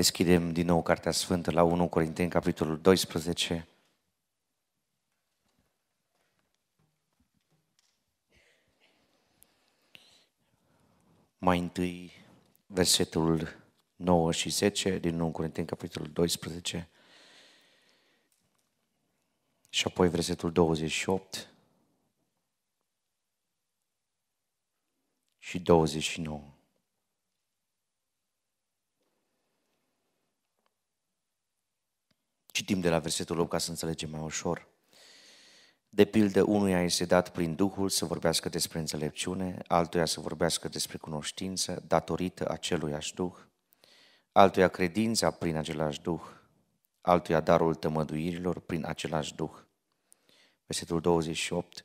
Deschidem din nou Cartea Sfântă la 1 Corinteni, capitolul 12. Mai întâi versetul 9 și 10 din 1 Corinteni, capitolul 12. Și apoi versetul 28 și 29. Citim de la versetul 8 ca să înțelegem mai ușor. De pildă, unuia este dat prin Duhul să vorbească despre înțelepciune, altuia să vorbească despre cunoștință, datorită aceluiași Duh, altuia credința prin același Duh, altuia darul tămăduirilor prin același Duh. Versetul 28.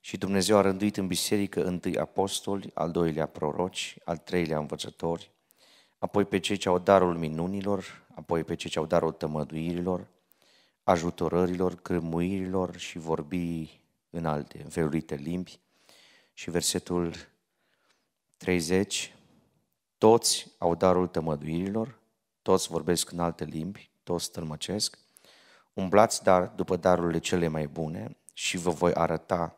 Și Dumnezeu a rânduit în biserică întâi apostoli, al doilea proroci, al treilea învățători, apoi pe cei ce au darul minunilor, apoi pe cei ce au darul tămăduirilor, ajutorărilor, crâmuirilor și vorbi în alte, în felurite limbi. Și versetul 30, toți au darul tămăduirilor, toți vorbesc în alte limbi, toți tălmăcesc, umblați dar după darurile cele mai bune și vă voi arăta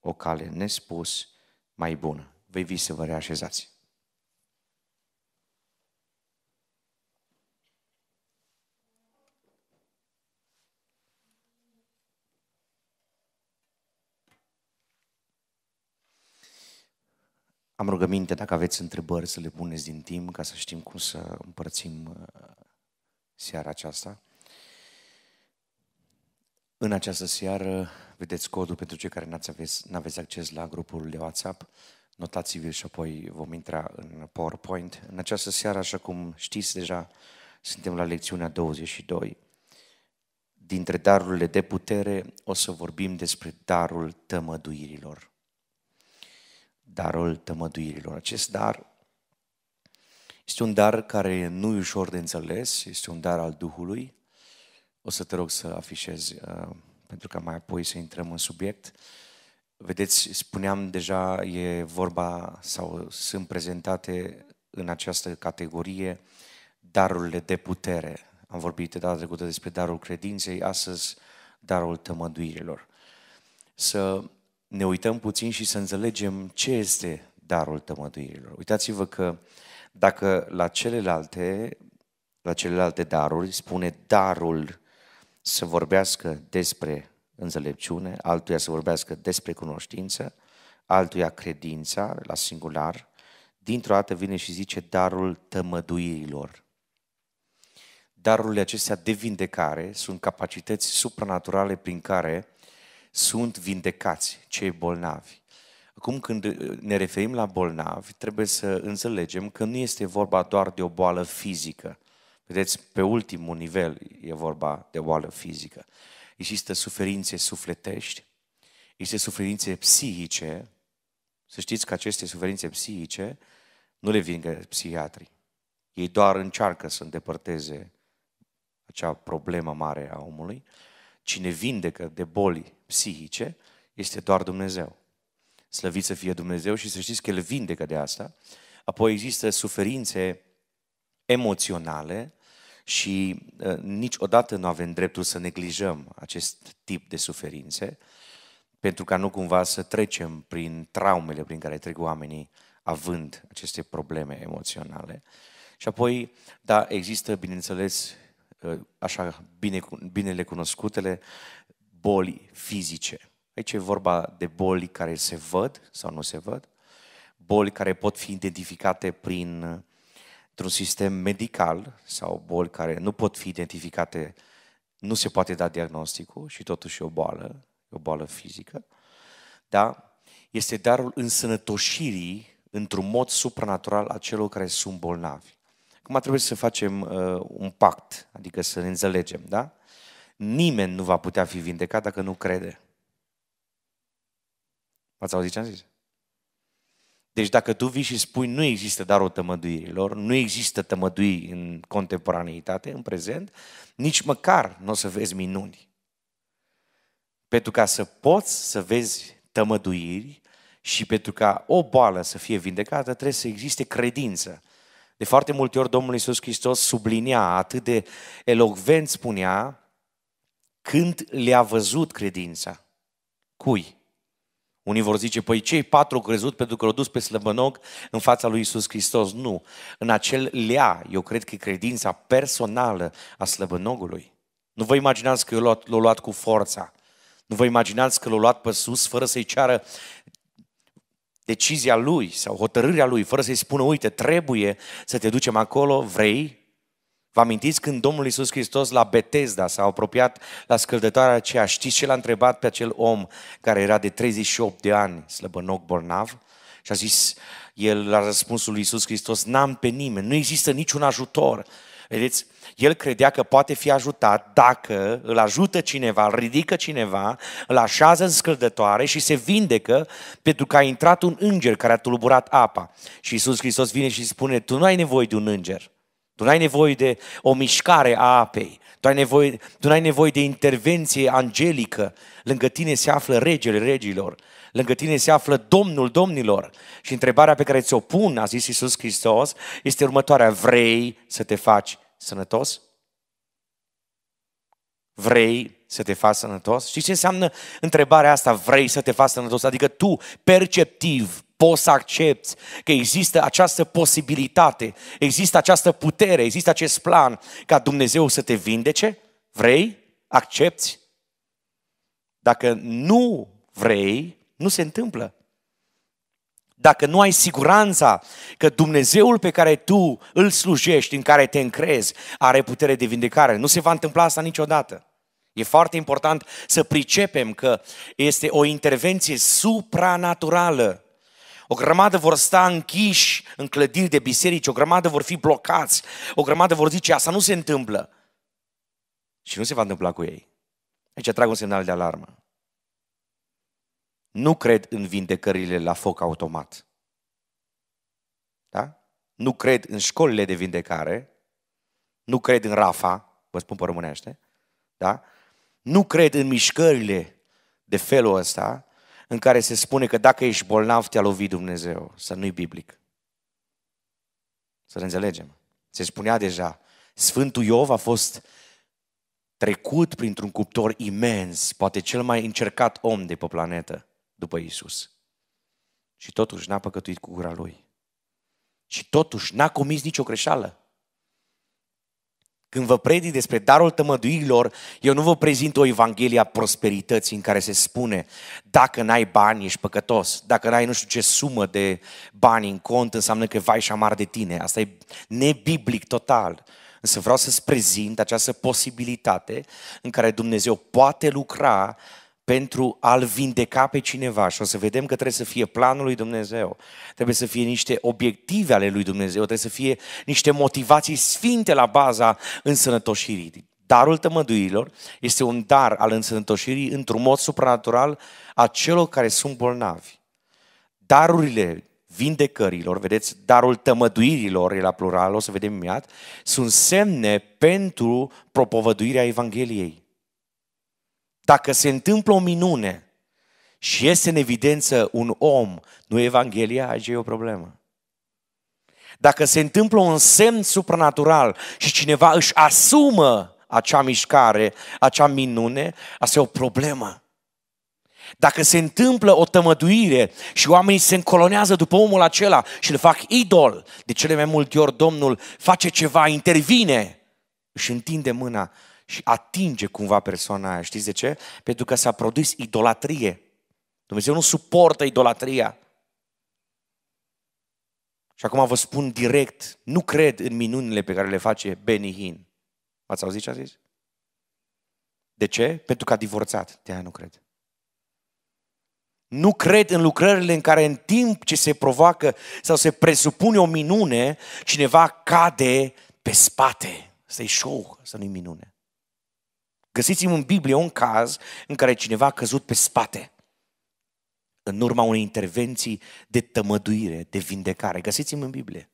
o cale nespus mai bună. Vei vi să vă reașezați. Am rugăminte, dacă aveți întrebări, să le puneți din timp ca să știm cum să împărțim uh, seara aceasta. În această seară vedeți codul pentru cei care nu aveți acces la grupul de WhatsApp. Notați-vi și apoi vom intra în PowerPoint. În această seară, așa cum știți deja, suntem la lecțiunea 22. Dintre darurile de putere o să vorbim despre darul tămăduirilor darul tămăduirilor. Acest dar este un dar care nu e ușor de înțeles, este un dar al Duhului. O să te rog să afișezi, uh, pentru că mai apoi să intrăm în subiect. Vedeți, spuneam deja, e vorba sau sunt prezentate în această categorie darurile de putere. Am vorbit de data trecută despre darul credinței, astăzi darul tămăduirilor. Să ne uităm puțin și să înțelegem ce este darul tămăduirilor. Uitați-vă că dacă la celelalte, la celelalte daruri spune darul să vorbească despre înțelepciune, altuia să vorbească despre cunoștință, altuia credința, la singular, dintr-o dată vine și zice darul tămăduirilor. Darurile acestea de vindecare sunt capacități supranaturale prin care sunt vindecați cei bolnavi. Acum când uh, ne referim la bolnavi, trebuie să înțelegem că nu este vorba doar de o boală fizică. Vedeți, pe ultimul nivel e vorba de boală fizică. Există suferințe sufletești, există suferințe psihice. Să știți că aceste suferințe psihice nu le vingă psihiatrii. Ei doar încearcă să îndepărteze acea problemă mare a omului. Cine vindecă de boli psihice este doar Dumnezeu. Slăvit să fie Dumnezeu și să știți că El vindecă de asta. Apoi există suferințe emoționale și uh, niciodată nu avem dreptul să neglijăm acest tip de suferințe pentru ca nu cumva să trecem prin traumele prin care trec oamenii având aceste probleme emoționale. Și apoi, da, există, bineînțeles, așa bine, binele cunoscutele boli fizice. Aici e vorba de boli care se văd sau nu se văd, boli care pot fi identificate prin un sistem medical sau boli care nu pot fi identificate, nu se poate da diagnosticul și totuși e o boală, o boală fizică. Da? Este darul însănătoșirii într-un mod supranatural a celor care sunt bolnavi. Acum trebuie să facem uh, un pact, adică să ne înțelegem, da? Nimeni nu va putea fi vindecat dacă nu crede. V-ați auzit ce am zis? Deci dacă tu vii și spui nu există darul tămăduirilor, nu există tămădui în contemporaneitate, în prezent, nici măcar nu o să vezi minuni. Pentru ca să poți să vezi tămăduiri și pentru ca o boală să fie vindecată, trebuie să existe credință. De foarte multe ori Domnul Iisus Hristos sublinia, atât de elocvent spunea, când le-a văzut credința. Cui? Unii vor zice, păi cei patru au crezut pentru că l-au dus pe slăbănog în fața lui Isus Hristos. Nu. În acel lea, eu cred că e credința personală a slăbănogului. Nu vă imaginați că l-a luat, luat cu forța. Nu vă imaginați că l-a luat pe sus fără să-i ceară decizia lui sau hotărârea lui, fără să-i spună, uite, trebuie să te ducem acolo, vrei? Vă amintiți când Domnul Iisus Hristos la Betesda s-a apropiat la scăldătoarea aceea? Știți ce l-a întrebat pe acel om care era de 38 de ani, slăbănoc bolnav? Și a zis el la răspunsul lui Iisus Hristos, n-am pe nimeni, nu există niciun ajutor. Vedeți, el credea că poate fi ajutat dacă îl ajută cineva, îl ridică cineva, îl așează în scăldătoare și se vindecă pentru că a intrat un înger care a tulburat apa. Și Isus Hristos vine și spune, tu nu ai nevoie de un înger, tu nu ai nevoie de o mișcare a apei, tu, ai nevoie, tu nu ai nevoie de intervenție angelică. Lângă tine se află regele regilor. Lângă tine se află Domnul domnilor. Și întrebarea pe care ți-o pun, a zis Iisus Hristos, este următoarea. Vrei să te faci sănătos? Vrei să te faci sănătos? Și ce înseamnă întrebarea asta, vrei să te faci sănătos? Adică tu, perceptiv, poți să accepti că există această posibilitate, există această putere, există acest plan ca Dumnezeu să te vindece? Vrei? Accepti? Dacă nu vrei, nu se întâmplă. Dacă nu ai siguranța că Dumnezeul pe care tu îl slujești, în care te încrezi, are putere de vindecare, nu se va întâmpla asta niciodată. E foarte important să pricepem că este o intervenție supranaturală. O grămadă vor sta închiși în clădiri de biserici, o grămadă vor fi blocați, o grămadă vor zice, asta nu se întâmplă. Și nu se va întâmpla cu ei. Aici trag un semnal de alarmă nu cred în vindecările la foc automat. Da? Nu cred în școlile de vindecare, nu cred în Rafa, vă spun pe românește, da? Nu cred în mișcările de felul ăsta în care se spune că dacă ești bolnav te-a lovit Dumnezeu, să nu-i biblic. Să ne înțelegem. Se spunea deja, Sfântul Iov a fost trecut printr-un cuptor imens, poate cel mai încercat om de pe planetă după Isus. Și totuși n-a păcătuit cu gura lui. Și totuși n-a comis nicio greșeală. Când vă predic despre darul tămăduirilor, eu nu vă prezint o evanghelie a prosperității în care se spune dacă n-ai bani, ești păcătos, dacă n-ai nu știu ce sumă de bani în cont, înseamnă că vai și amar de tine. Asta e nebiblic total. Însă vreau să-ți prezint această posibilitate în care Dumnezeu poate lucra pentru a-l vindeca pe cineva. Și o să vedem că trebuie să fie planul lui Dumnezeu, trebuie să fie niște obiective ale lui Dumnezeu, trebuie să fie niște motivații sfinte la baza însănătoșirii. Darul tămăduirilor este un dar al însănătoșirii într-un mod supranatural a celor care sunt bolnavi. Darurile vindecărilor, vedeți, darul tămăduirilor, e la plural, o să vedem imediat, sunt semne pentru propovăduirea Evangheliei. Dacă se întâmplă o minune și este în evidență un om, nu Evanghelia, aici e o problemă. Dacă se întâmplă un semn supranatural și cineva își asumă acea mișcare, acea minune, asta e o problemă. Dacă se întâmplă o tămăduire și oamenii se încolonează după omul acela și îl fac idol, de cele mai multe ori Domnul face ceva, intervine, își întinde mâna și atinge cumva persoana aia. Știți de ce? Pentru că s-a produs idolatrie. Dumnezeu nu suportă idolatria. Și acum vă spun direct, nu cred în minunile pe care le face Benny Hinn. Ați auzit ce a zis? De ce? Pentru că a divorțat. De aia nu cred. Nu cred în lucrările în care în timp ce se provoacă sau se presupune o minune, cineva cade pe spate. Să-i show, să nu-i minune. Găsiți-mi în Biblie un caz în care cineva a căzut pe spate în urma unei intervenții de tămăduire, de vindecare. Găsiți-mi în Biblie.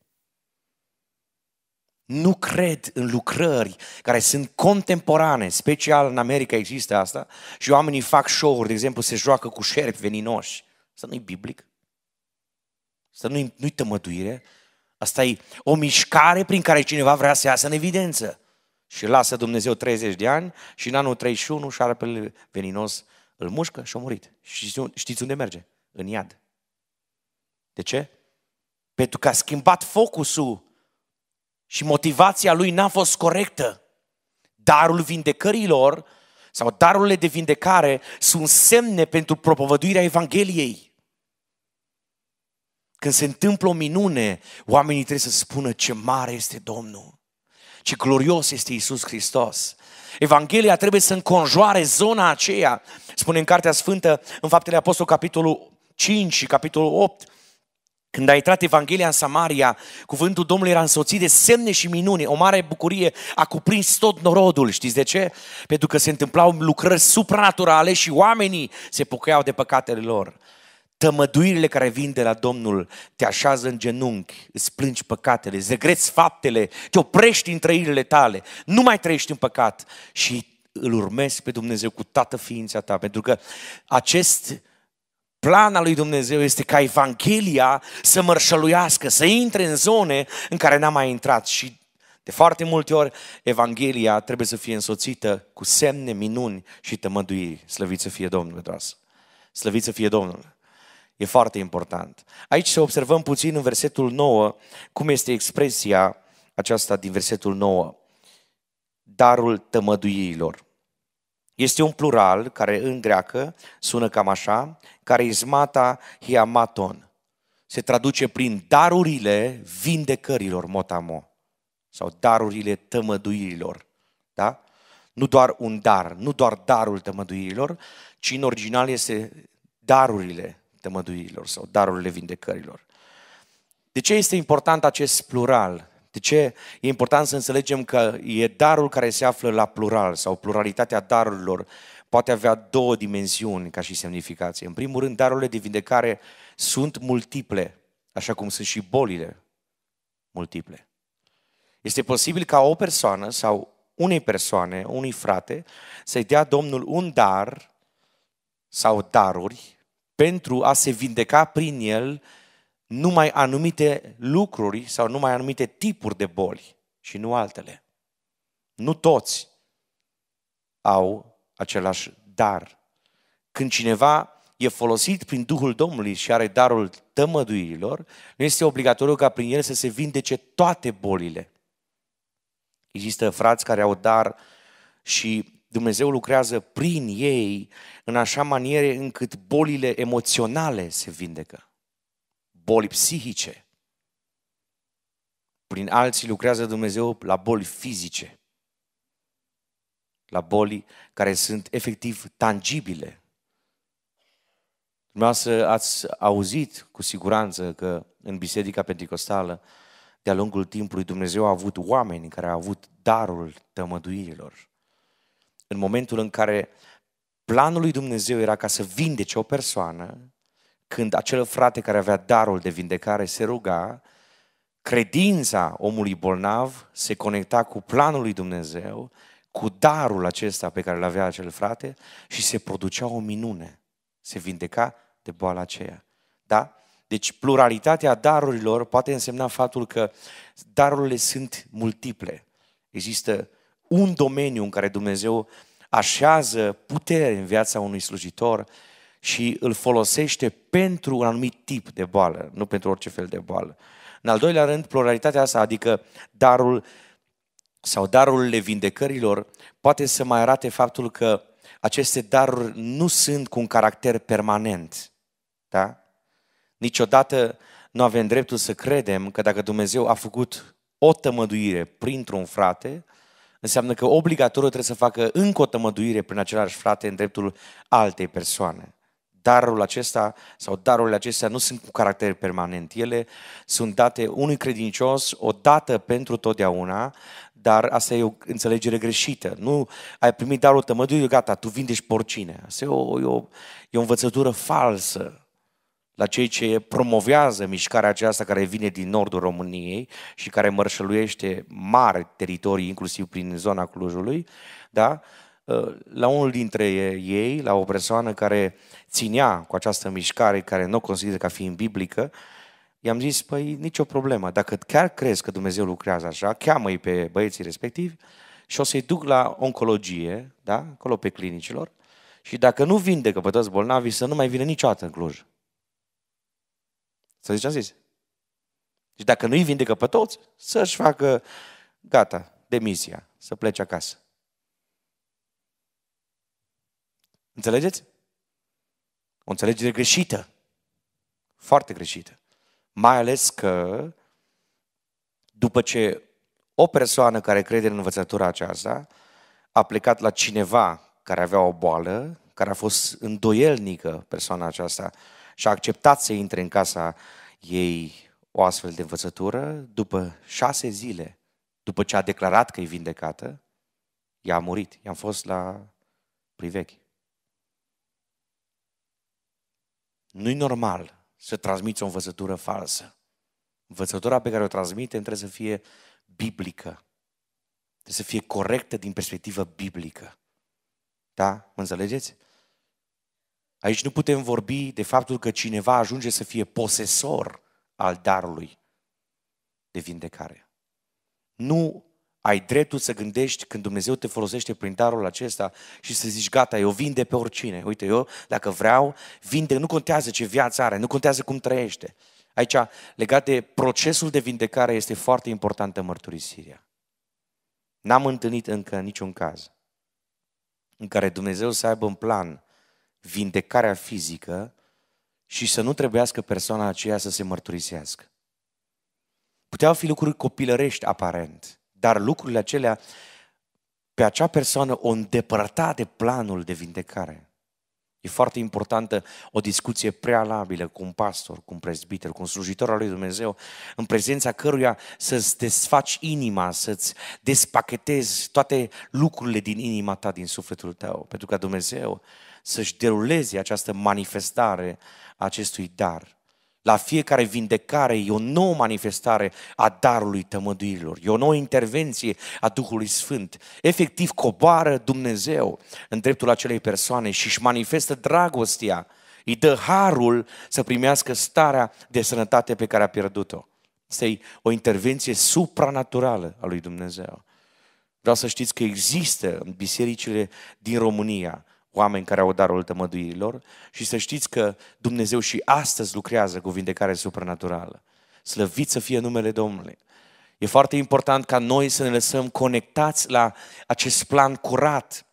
Nu cred în lucrări care sunt contemporane, special în America există asta, și oamenii fac show-uri, de exemplu, se joacă cu șerpi veninoși. Asta nu-i biblic, asta nu-i, nu-i tămăduire, asta e o mișcare prin care cineva vrea să iasă în evidență. Și lasă Dumnezeu 30 de ani și în anul 31 șarpele veninos îl mușcă și a murit. Și știți unde merge? În iad. De ce? Pentru că a schimbat focusul și motivația lui n-a fost corectă. Darul vindecărilor sau darurile de vindecare sunt semne pentru propovăduirea Evangheliei. Când se întâmplă o minune, oamenii trebuie să spună ce mare este Domnul ci glorios este Isus Hristos. Evanghelia trebuie să înconjoare zona aceea, spune în Cartea Sfântă, în Faptele Apostol, capitolul 5 și capitolul 8, când a intrat Evanghelia în Samaria, cuvântul Domnului era însoțit de semne și minuni, o mare bucurie a cuprins tot norodul. Știți de ce? Pentru că se întâmplau lucrări supranaturale și oamenii se pocăiau de păcatele lor tămăduirile care vin de la Domnul te așează în genunchi, îți plângi păcatele, îți regreți faptele, te oprești în trăirile tale, nu mai trăiești în păcat și îl urmezi pe Dumnezeu cu toată ființa ta, pentru că acest plan al lui Dumnezeu este ca Evanghelia să mărșăluiască, să intre în zone în care n-a mai intrat și de foarte multe ori, Evanghelia trebuie să fie însoțită cu semne, minuni și tămăduiri. Slăvit să fie Domnul, dragi. Slăvit să fie Domnul. E foarte important. Aici să observăm puțin în versetul 9 cum este expresia aceasta din versetul 9. Darul tămăduirilor. Este un plural care în greacă sună cam așa, care izmata hiamaton. Se traduce prin darurile vindecărilor, motamo, sau darurile tămăduirilor. Da? Nu doar un dar, nu doar darul tămăduirilor, ci în original este darurile tămăduirilor sau darurile vindecărilor. De ce este important acest plural? De ce e important să înțelegem că e darul care se află la plural sau pluralitatea darurilor poate avea două dimensiuni ca și semnificație. În primul rând, darurile de vindecare sunt multiple, așa cum sunt și bolile multiple. Este posibil ca o persoană sau unei persoane, unui frate, să-i dea Domnul un dar sau daruri pentru a se vindeca prin el numai anumite lucruri sau numai anumite tipuri de boli și nu altele. Nu toți au același dar. Când cineva e folosit prin Duhul Domnului și are darul tămăduirilor, nu este obligatoriu ca prin el să se vindece toate bolile. Există frați care au dar și Dumnezeu lucrează prin ei în așa maniere încât bolile emoționale se vindecă. Boli psihice. Prin alții lucrează Dumnezeu la boli fizice. La boli care sunt efectiv tangibile. Dumneavoastră ați auzit cu siguranță că în Biserica Pentecostală, de-a lungul timpului, Dumnezeu a avut oameni care au avut darul tămăduirilor în momentul în care planul lui Dumnezeu era ca să vindece o persoană, când acel frate care avea darul de vindecare se ruga, credința omului bolnav se conecta cu planul lui Dumnezeu, cu darul acesta pe care îl avea acel frate și se producea o minune. Se vindeca de boala aceea. Da? Deci pluralitatea darurilor poate însemna faptul că darurile sunt multiple. Există un domeniu în care Dumnezeu așează putere în viața unui slujitor și îl folosește pentru un anumit tip de boală, nu pentru orice fel de boală. În al doilea rând, pluralitatea asta, adică darul sau darurile vindecărilor, poate să mai arate faptul că aceste daruri nu sunt cu un caracter permanent. Da? Niciodată nu avem dreptul să credem că dacă Dumnezeu a făcut o tămăduire printr-un frate, înseamnă că obligatoriu trebuie să facă încă o tămăduire prin același frate în dreptul altei persoane. Darul acesta sau darurile acestea nu sunt cu caracter permanent. Ele sunt date unui credincios o dată pentru totdeauna, dar asta e o înțelegere greșită. Nu ai primit darul tămăduirii, gata, tu vindești porcine. Asta e o, e o, e o învățătură falsă la cei ce promovează mișcarea aceasta care vine din nordul României și care mărșăluiește mari teritorii, inclusiv prin zona Clujului, da? Ă, la unul dintre ei, la o persoană care ținea cu această mișcare, care nu o consideră ca fiind biblică, i-am zis, păi, nicio problemă, dacă chiar crezi că Dumnezeu lucrează așa, cheamă-i pe băieții respectivi și o să-i duc la oncologie, da? acolo pe clinicilor, și dacă nu vindecă pe toți bolnavii, să nu mai vină niciodată în Cluj. Să zicem zis. Și deci dacă nu-i vindecă pe toți, să-și facă, gata, demisia, să plece acasă. Înțelegeți? O înțelegere greșită. Foarte greșită. Mai ales că după ce o persoană care crede în învățătura aceasta a plecat la cineva care avea o boală, care a fost îndoielnică persoana aceasta, și a acceptat să intre în casa ei o astfel de învățătură, după șase zile, după ce a declarat că e vindecată, ea a murit. I-am fost la privechi. nu e normal să transmiți o învățătură falsă. Învățătura pe care o transmite trebuie să fie biblică. Trebuie să fie corectă din perspectivă biblică. Da? Mă înțelegeți? Aici nu putem vorbi de faptul că cineva ajunge să fie posesor al darului de vindecare. Nu ai dreptul să gândești când Dumnezeu te folosește prin darul acesta și să zici, gata, eu vin de pe oricine. Uite, eu, dacă vreau, vinde, nu contează ce viață are, nu contează cum trăiește. Aici, legat de procesul de vindecare, este foarte importantă mărturisirea. N-am întâlnit încă niciun caz în care Dumnezeu să aibă în plan vindecarea fizică și să nu trebuiască persoana aceea să se mărturisească. Puteau fi lucruri copilărești aparent, dar lucrurile acelea pe acea persoană o îndepărta de planul de vindecare. E foarte importantă o discuție prealabilă cu un pastor, cu un prezbiter, cu un slujitor al lui Dumnezeu, în prezența căruia să-ți desfaci inima, să-ți despachetezi toate lucrurile din inima ta, din sufletul tău, pentru că Dumnezeu să-și deruleze această manifestare a acestui dar. La fiecare vindecare e o nouă manifestare a darului tămăduirilor, e o nouă intervenție a Duhului Sfânt. Efectiv coboară Dumnezeu în dreptul acelei persoane și își manifestă dragostea, îi dă harul să primească starea de sănătate pe care a pierdut-o. Asta e o intervenție supranaturală a lui Dumnezeu. Vreau să știți că există în bisericile din România oameni care au darul tămăduirilor și să știți că Dumnezeu și astăzi lucrează cu vindecare supranaturală. Slăvit să fie numele Domnului! E foarte important ca noi să ne lăsăm conectați la acest plan curat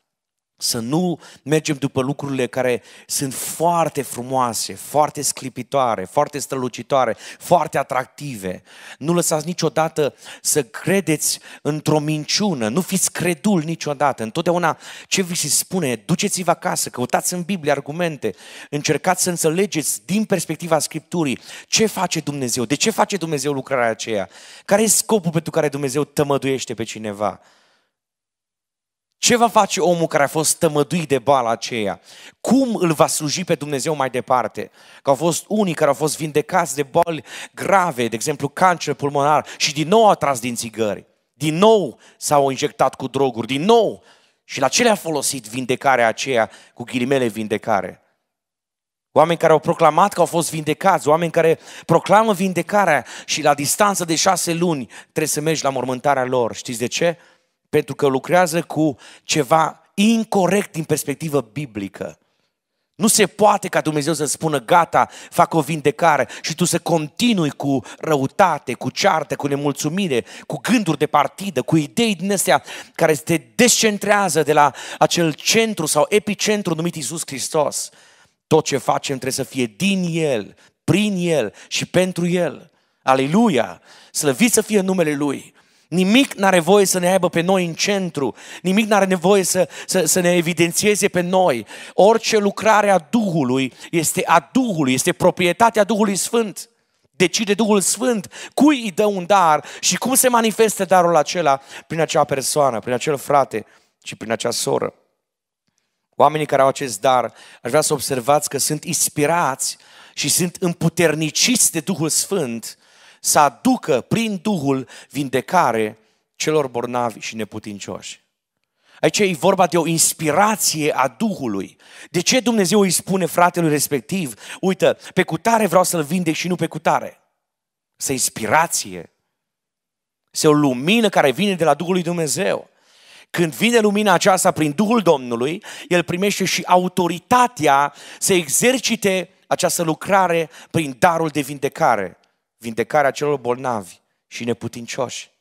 să nu mergem după lucrurile care sunt foarte frumoase, foarte sclipitoare, foarte strălucitoare, foarte atractive. Nu lăsați niciodată să credeți într-o minciună, nu fiți credul niciodată. Întotdeauna ce vi se spune, duceți-vă acasă, căutați în Biblie argumente, încercați să înțelegeți din perspectiva Scripturii ce face Dumnezeu, de ce face Dumnezeu lucrarea aceea, care e scopul pentru care Dumnezeu tămăduiește pe cineva. Ce va face omul care a fost tămăduit de bala aceea? Cum îl va sluji pe Dumnezeu mai departe? Că au fost unii care au fost vindecați de boli grave, de exemplu cancer pulmonar, și din nou au tras din țigări. Din nou s-au injectat cu droguri, din nou. Și la ce le-a folosit vindecarea aceea, cu ghilimele vindecare? Oameni care au proclamat că au fost vindecați, oameni care proclamă vindecarea și la distanță de șase luni trebuie să mergi la mormântarea lor. Știți de ce? pentru că lucrează cu ceva incorrect din perspectivă biblică. Nu se poate ca Dumnezeu să spună gata, fac o vindecare și tu să continui cu răutate, cu ceartă, cu nemulțumire, cu gânduri de partidă, cu idei din astea care te descentrează de la acel centru sau epicentru numit Isus Hristos. Tot ce facem trebuie să fie din El, prin El și pentru El. Aleluia! Slăvit să fie numele Lui! Nimic nu are voie să ne aibă pe noi în centru. Nimic nu are nevoie să, să, să ne evidențieze pe noi. Orice lucrare a Duhului este a Duhului, este proprietatea Duhului Sfânt. Decide Duhul Sfânt cui îi dă un dar și cum se manifestă darul acela prin acea persoană, prin acel frate și prin acea soră. Oamenii care au acest dar, aș vrea să observați că sunt inspirați și sunt împuterniciți de Duhul Sfânt să aducă prin Duhul vindecare celor bornavi și neputincioși. Aici e vorba de o inspirație a Duhului. De ce Dumnezeu îi spune fratelui respectiv, uite, pe cutare vreau să-l vindec și nu pe cutare? Să inspirație. Se o lumină care vine de la Duhul lui Dumnezeu. Când vine lumina aceasta prin Duhul Domnului, el primește și autoritatea să exercite această lucrare prin darul de vindecare vindecarea celor bolnavi și neputincioși.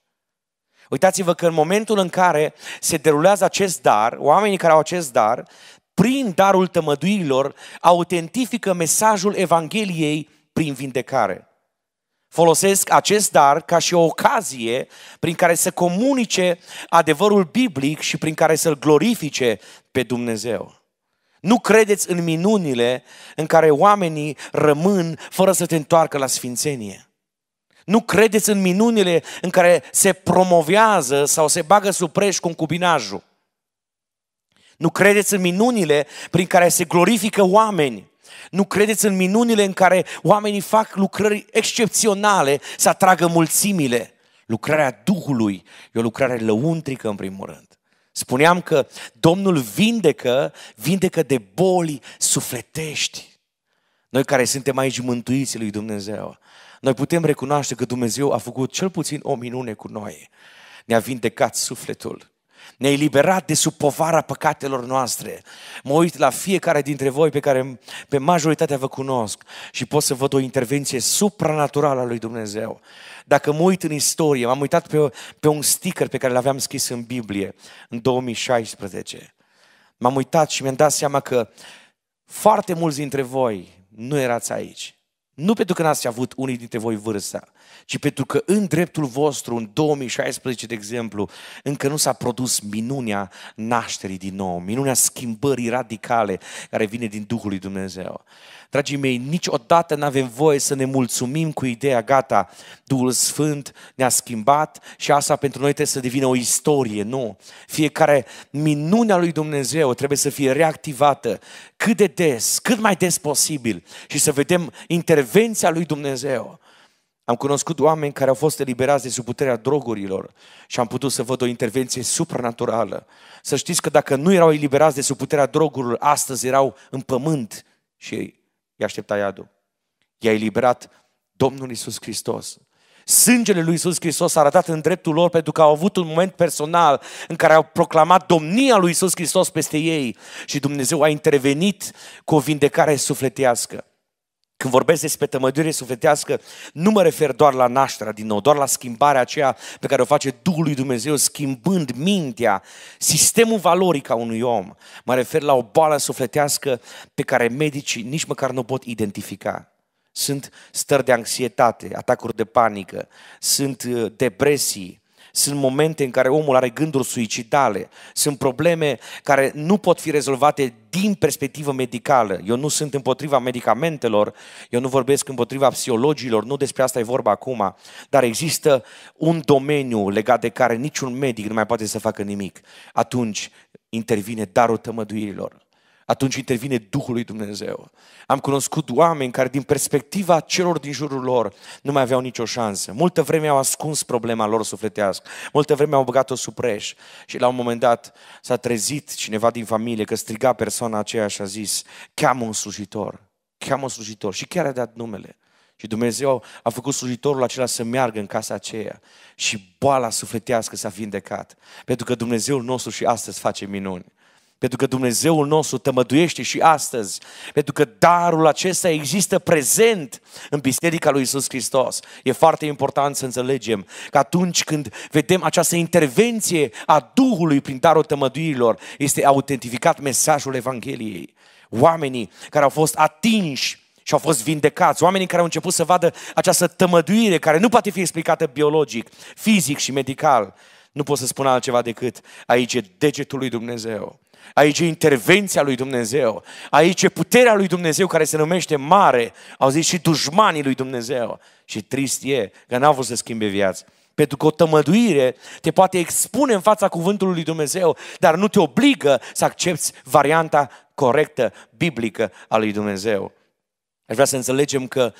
Uitați-vă că în momentul în care se derulează acest dar, oamenii care au acest dar, prin darul tămăduirilor, autentifică mesajul Evangheliei prin vindecare. Folosesc acest dar ca și o ocazie prin care să comunice adevărul biblic și prin care să-L glorifice pe Dumnezeu. Nu credeți în minunile în care oamenii rămân fără să te întoarcă la sfințenie. Nu credeți în minunile în care se promovează sau se bagă sub preș cubinajul. Nu credeți în minunile prin care se glorifică oameni. Nu credeți în minunile în care oamenii fac lucrări excepționale să atragă mulțimile. Lucrarea Duhului e o lucrare lăuntrică în primul rând. Spuneam că Domnul vindecă, vindecă de boli sufletești. Noi care suntem aici mântuiți lui Dumnezeu, noi putem recunoaște că Dumnezeu a făcut cel puțin o minune cu noi. Ne-a vindecat sufletul. Ne-a eliberat de sub povara păcatelor noastre. Mă uit la fiecare dintre voi pe care pe majoritatea vă cunosc și pot să văd o intervenție supranaturală a lui Dumnezeu. Dacă mă uit în istorie, m-am uitat pe, pe un sticker pe care l-aveam scris în Biblie în 2016. M-am uitat și mi-am dat seama că foarte mulți dintre voi nu erați aici. Nu pentru că n-ați avut unii dintre voi vârsta, ci pentru că în dreptul vostru, în 2016, de exemplu, încă nu s-a produs minunea nașterii din nou, minunea schimbării radicale care vine din Duhul lui Dumnezeu. Dragii mei, niciodată nu avem voie să ne mulțumim cu ideea, gata, Duhul Sfânt ne-a schimbat și asta pentru noi trebuie să devină o istorie, nu. Fiecare minunea lui Dumnezeu trebuie să fie reactivată cât de des, cât mai des posibil și să vedem intervenția lui Dumnezeu. Am cunoscut oameni care au fost eliberați de sub puterea drogurilor și am putut să văd o intervenție supranaturală. Să știți că dacă nu erau eliberați de sub puterea drogurilor, astăzi erau în pământ și îi aștepta iadul. I-a eliberat Domnul Isus Hristos. Sângele lui Isus Hristos a arătat în dreptul lor pentru că au avut un moment personal în care au proclamat domnia lui Isus Hristos peste ei și Dumnezeu a intervenit cu o vindecare sufletească. Când vorbesc despre tămăduire sufletească, nu mă refer doar la nașterea din nou, doar la schimbarea aceea pe care o face Duhul lui Dumnezeu, schimbând mintea, sistemul valoric a unui om. Mă refer la o boală sufletească pe care medicii nici măcar nu pot identifica. Sunt stări de anxietate, atacuri de panică, sunt uh, depresii, sunt momente în care omul are gânduri suicidale, sunt probleme care nu pot fi rezolvate din perspectivă medicală. Eu nu sunt împotriva medicamentelor, eu nu vorbesc împotriva psihologilor, nu despre asta e vorba acum, dar există un domeniu legat de care niciun medic nu mai poate să facă nimic. Atunci intervine darul tămăduirilor atunci intervine Duhul lui Dumnezeu. Am cunoscut oameni care din perspectiva celor din jurul lor nu mai aveau nicio șansă. Multă vreme au ascuns problema lor sufletească, multă vreme au băgat-o supreș și la un moment dat s-a trezit cineva din familie că striga persoana aceea și a zis, cheamă un slujitor, cheamă un slujitor și chiar a dat numele. Și Dumnezeu a făcut slujitorul acela să meargă în casa aceea și boala sufletească s-a vindecat. Pentru că Dumnezeul nostru și astăzi face minuni. Pentru că Dumnezeul nostru tămăduiește și astăzi. Pentru că darul acesta există prezent în Biserica lui Isus Hristos. E foarte important să înțelegem că atunci când vedem această intervenție a Duhului prin darul tămăduirilor, este autentificat mesajul Evangheliei. Oamenii care au fost atinși și au fost vindecați, oamenii care au început să vadă această tămăduire care nu poate fi explicată biologic, fizic și medical, nu pot să spun altceva decât aici e degetul lui Dumnezeu. Aici e intervenția lui Dumnezeu. Aici e puterea lui Dumnezeu care se numește mare. Au zis și dușmanii lui Dumnezeu. Și trist e că n-au vrut să schimbe viața. Pentru că o tămăduire te poate expune în fața cuvântului lui Dumnezeu, dar nu te obligă să accepti varianta corectă, biblică a lui Dumnezeu. Aș vrea să înțelegem că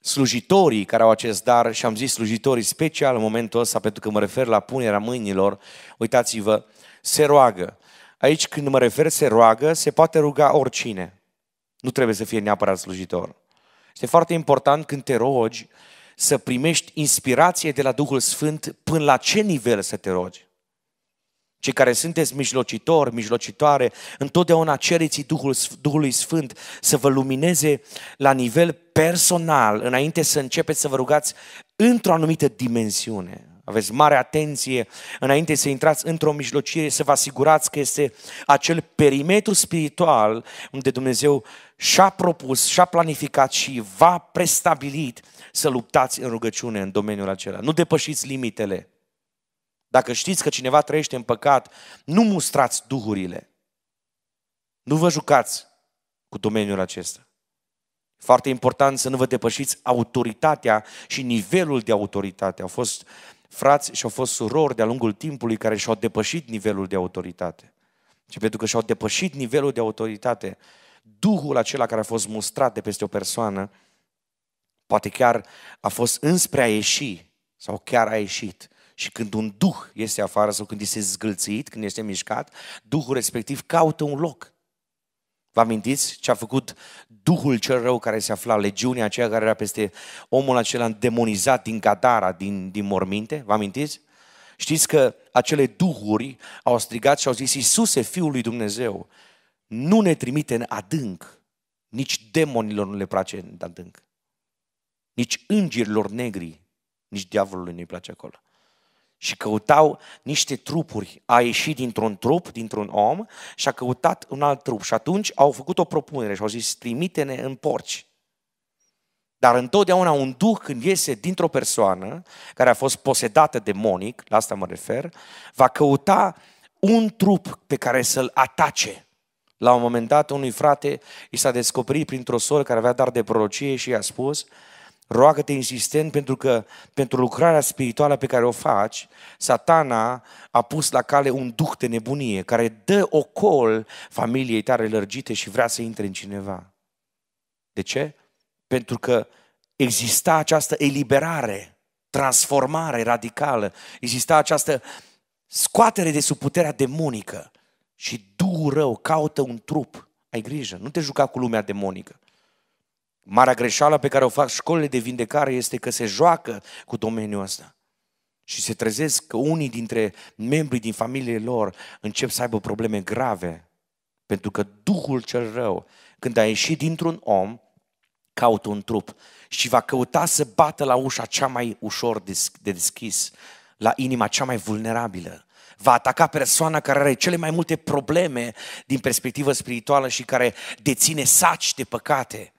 slujitorii care au acest dar, și am zis slujitorii special în momentul ăsta, pentru că mă refer la punerea mâinilor, uitați-vă, se roagă. Aici când mă refer se roagă, se poate ruga oricine. Nu trebuie să fie neapărat slujitor. Este foarte important când te rogi să primești inspirație de la Duhul Sfânt până la ce nivel să te rogi. Cei care sunteți mijlocitori, mijlocitoare, întotdeauna cereți Duhul, Duhului Sfânt să vă lumineze la nivel personal, înainte să începeți să vă rugați într-o anumită dimensiune. Aveți mare atenție înainte să intrați într-o mijlocire, să vă asigurați că este acel perimetru spiritual unde Dumnezeu și-a propus, și-a planificat și va prestabilit să luptați în rugăciune în domeniul acela. Nu depășiți limitele. Dacă știți că cineva trăiește în păcat, nu mustrați duhurile. Nu vă jucați cu domeniul acesta. Foarte important să nu vă depășiți autoritatea și nivelul de autoritate. Au fost frați și au fost surori de-a lungul timpului care și-au depășit nivelul de autoritate. Și pentru că și-au depășit nivelul de autoritate, Duhul acela care a fost mustrat de peste o persoană, poate chiar a fost înspre a ieși sau chiar a ieșit. Și când un duh este afară sau când este zgâlțit, când este mișcat, duhul respectiv caută un loc Vă amintiți ce a făcut Duhul cel rău care se afla, legiunea aceea care era peste omul acela demonizat din Gadara, din, din morminte? Vă amintiți? Știți că acele duhuri au strigat și au zis, Iisuse, Fiul lui Dumnezeu, nu ne trimite în adânc, nici demonilor nu le place în adânc, nici îngerilor negri, nici diavolului nu-i place acolo și căutau niște trupuri. A ieșit dintr-un trup, dintr-un om și a căutat un alt trup. Și atunci au făcut o propunere și au zis, trimite-ne în porci. Dar întotdeauna un duh când iese dintr-o persoană care a fost posedată demonic, la asta mă refer, va căuta un trup pe care să-l atace. La un moment dat, unui frate i s-a descoperit printr-o soră care avea dar de prorocie și i-a spus, Roagă-te insistent pentru că pentru lucrarea spirituală pe care o faci, satana a pus la cale un duh de nebunie care dă ocol familiei tare lărgite și vrea să intre în cineva. De ce? Pentru că exista această eliberare, transformare radicală, exista această scoatere de sub puterea demonică și duhul rău caută un trup. Ai grijă, nu te juca cu lumea demonică. Marea greșeală pe care o fac școlile de vindecare este că se joacă cu domeniul ăsta. Și se trezesc că unii dintre membrii din familie lor încep să aibă probleme grave. Pentru că Duhul cel rău, când a ieșit dintr-un om, caută un trup și va căuta să bată la ușa cea mai ușor de deschis, la inima cea mai vulnerabilă. Va ataca persoana care are cele mai multe probleme din perspectivă spirituală și care deține saci de păcate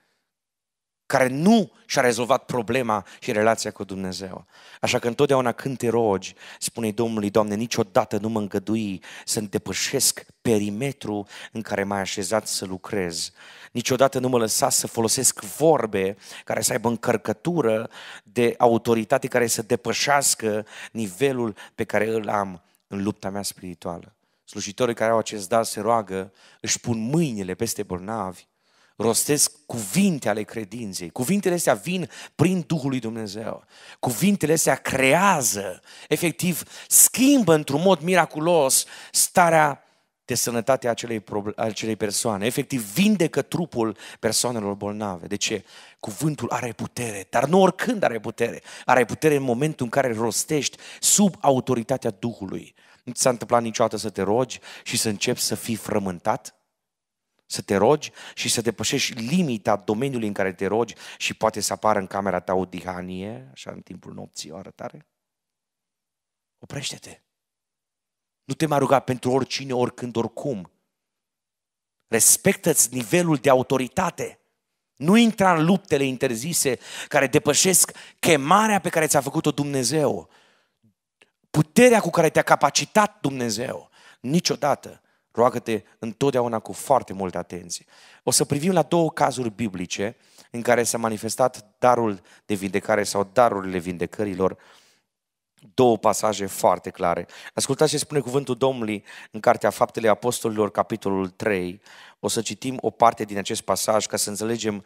care nu și-a rezolvat problema și relația cu Dumnezeu. Așa că întotdeauna când te rogi, spune Domnului, Doamne, niciodată nu mă îngădui să depășesc perimetru în care m-ai așezat să lucrez. Niciodată nu mă lăsa să folosesc vorbe care să aibă încărcătură de autoritate care să depășească nivelul pe care îl am în lupta mea spirituală. Slujitorii care au acest dar se roagă, își pun mâinile peste bolnavi rostesc cuvinte ale credinței. Cuvintele astea vin prin Duhul lui Dumnezeu. Cuvintele astea creează, efectiv, schimbă într-un mod miraculos starea de sănătate a acelei, acelei persoane. Efectiv, vindecă trupul persoanelor bolnave. De ce? Cuvântul are putere, dar nu oricând are putere. Are putere în momentul în care rostești sub autoritatea Duhului. Nu ți s-a întâmplat niciodată să te rogi și să începi să fii frământat? să te rogi și să depășești limita domeniului în care te rogi și poate să apară în camera ta o dihanie, așa în timpul nopții, o arătare? Oprește-te! Nu te mai ruga pentru oricine, oricând, oricum. Respectă-ți nivelul de autoritate. Nu intra în luptele interzise care depășesc chemarea pe care ți-a făcut-o Dumnezeu. Puterea cu care te-a capacitat Dumnezeu. Niciodată roagă-te întotdeauna cu foarte multă atenție. O să privim la două cazuri biblice în care s-a manifestat darul de vindecare sau darurile vindecărilor, două pasaje foarte clare. Ascultați ce spune cuvântul Domnului în Cartea Faptele Apostolilor, capitolul 3. O să citim o parte din acest pasaj ca să înțelegem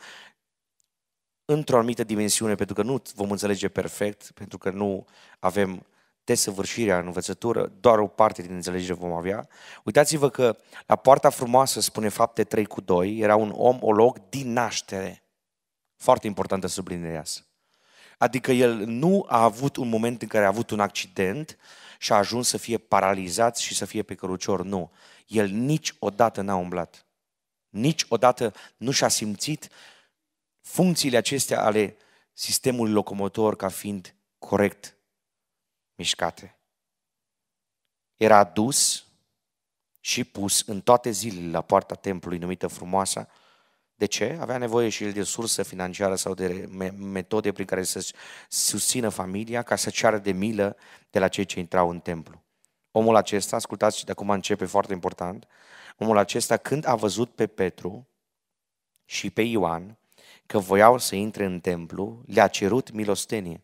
într-o anumită dimensiune, pentru că nu vom înțelege perfect, pentru că nu avem desăvârșirea în învățătură, doar o parte din înțelegere vom avea. Uitați-vă că la poarta frumoasă, spune fapte 3 cu 2, era un om olog din naștere. Foarte importantă sublinierea asta. Adică el nu a avut un moment în care a avut un accident și a ajuns să fie paralizat și să fie pe cărucior. Nu. El niciodată n-a umblat. Niciodată nu și-a simțit funcțiile acestea ale sistemului locomotor ca fiind corect mișcate. Era dus și pus în toate zilele la poarta templului numită Frumoasa. De ce? Avea nevoie și el de sursă financiară sau de metode prin care să susțină familia ca să ceară de milă de la cei ce intrau în templu. Omul acesta, ascultați și de acum începe foarte important, omul acesta când a văzut pe Petru și pe Ioan că voiau să intre în templu, le-a cerut milostenie.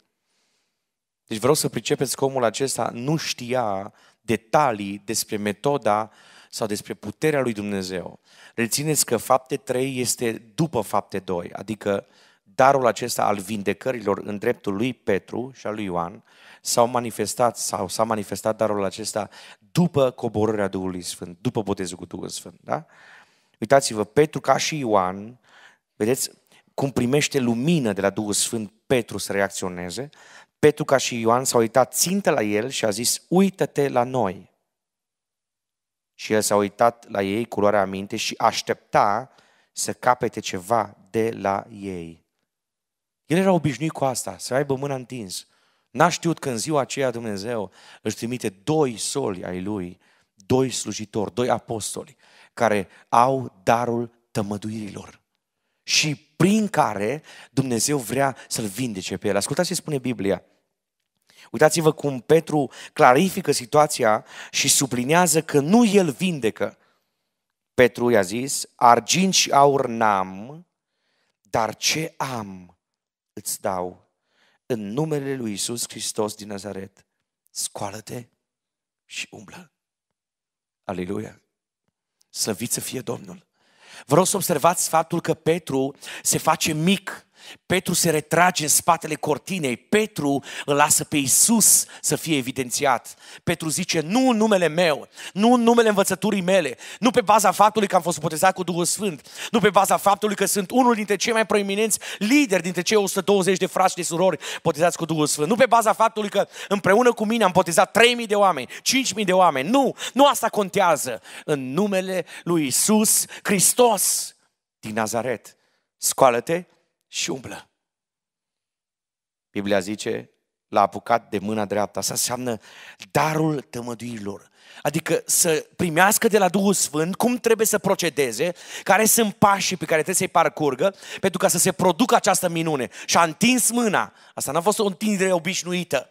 Deci vreau să pricepeți că omul acesta nu știa detalii despre metoda sau despre puterea lui Dumnezeu. Rețineți că fapte 3 este după fapte 2, adică darul acesta al vindecărilor în dreptul lui Petru și al lui Ioan s-au manifestat sau s-a manifestat darul acesta după coborârea Duhului Sfânt, după botezul cu Duhul Sfânt. Da? Uitați-vă, Petru ca și Ioan, vedeți cum primește lumină de la Duhul Sfânt Petru să reacționeze, Petru ca și Ioan s-a uitat țintă la el și a zis, uită-te la noi. Și el s-a uitat la ei cu luarea aminte și aștepta să capete ceva de la ei. El era obișnuit cu asta, să aibă mâna întins. N-a știut că în ziua aceea Dumnezeu își trimite doi soli ai lui, doi slujitori, doi apostoli, care au darul tămăduirilor. Și prin care Dumnezeu vrea să-l vindece pe el. Ascultați ce spune Biblia. Uitați-vă cum Petru clarifică situația și sublinează că nu el vindecă. Petru i-a zis, argint și aur n-am, dar ce am îți dau în numele lui Isus Hristos din Nazaret. Scoală-te și umblă. Aleluia! Slăvit să fie Domnul! Vreau să observați faptul că Petru se face mic Petru se retrage în spatele cortinei, Petru îl lasă pe Isus să fie evidențiat. Petru zice, nu în numele meu, nu în numele învățăturii mele, nu pe baza faptului că am fost botezat cu Duhul Sfânt, nu pe baza faptului că sunt unul dintre cei mai proeminenți lideri dintre cei 120 de frați și de surori botezați cu Duhul Sfânt, nu pe baza faptului că împreună cu mine am botezat 3.000 de oameni, 5.000 de oameni, nu, nu asta contează. În numele lui Isus Hristos din Nazaret, scoală-te și umblă. Biblia zice, l-a apucat de mâna dreaptă. Asta înseamnă darul tămăduirilor. Adică să primească de la Duhul Sfânt cum trebuie să procedeze, care sunt pașii pe care trebuie să-i parcurgă, pentru ca să se producă această minune. Și a întins mâna. Asta n-a fost o întindere obișnuită.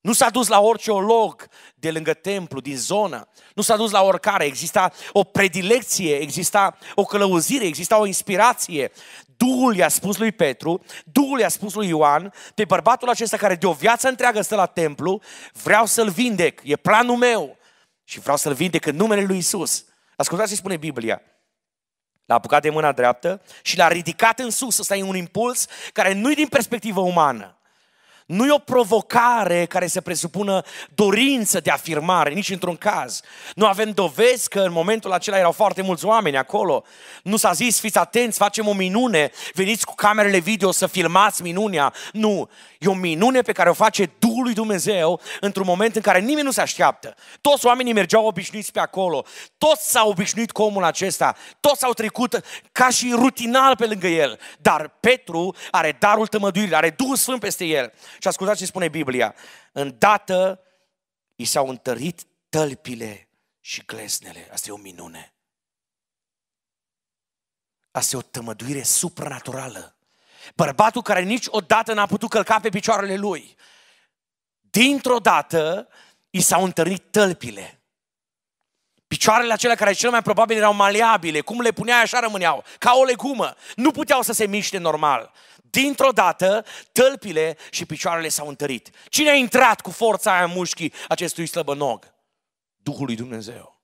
Nu s-a dus la orice loc de lângă templu, din zonă. Nu s-a dus la oricare. Exista o predilecție, exista o călăuzire, exista o inspirație. Duhul i-a spus lui Petru, Duhul i-a spus lui Ioan, pe bărbatul acesta care de o viață întreagă stă la templu, vreau să-l vindec, e planul meu și vreau să-l vindec în numele lui Isus. Ascultați ce spune Biblia. L-a apucat de mâna dreaptă și l-a ridicat în sus. Ăsta e un impuls care nu-i din perspectivă umană. Nu e o provocare care se presupună dorință de afirmare, nici într-un caz. Nu avem dovezi că în momentul acela erau foarte mulți oameni acolo. Nu s-a zis, fiți atenți, facem o minune, veniți cu camerele video să filmați minunea. Nu, e o minune pe care o face Duhul lui Dumnezeu într-un moment în care nimeni nu se așteaptă. Toți oamenii mergeau obișnuiți pe acolo, toți s-au obișnuit cu omul acesta, toți au trecut ca și rutinal pe lângă el. Dar Petru are darul tămăduirii, are Duhul Sfânt peste el. Și ascultați ce spune Biblia. Îndată i s-au întărit tălpile și gleznele”. Asta e o minune. Asta e o tămăduire supranaturală. Bărbatul care niciodată n-a putut călca pe picioarele lui. Dintr-o dată i s-au întărit tălpile. Picioarele acelea care cel mai probabil erau maleabile, cum le puneai așa rămâneau, ca o legumă. Nu puteau să se miște normal. Dintr-o dată, tălpile și picioarele s-au întărit. Cine a intrat cu forța aia în mușchii acestui slăbănog? Duhul lui Dumnezeu.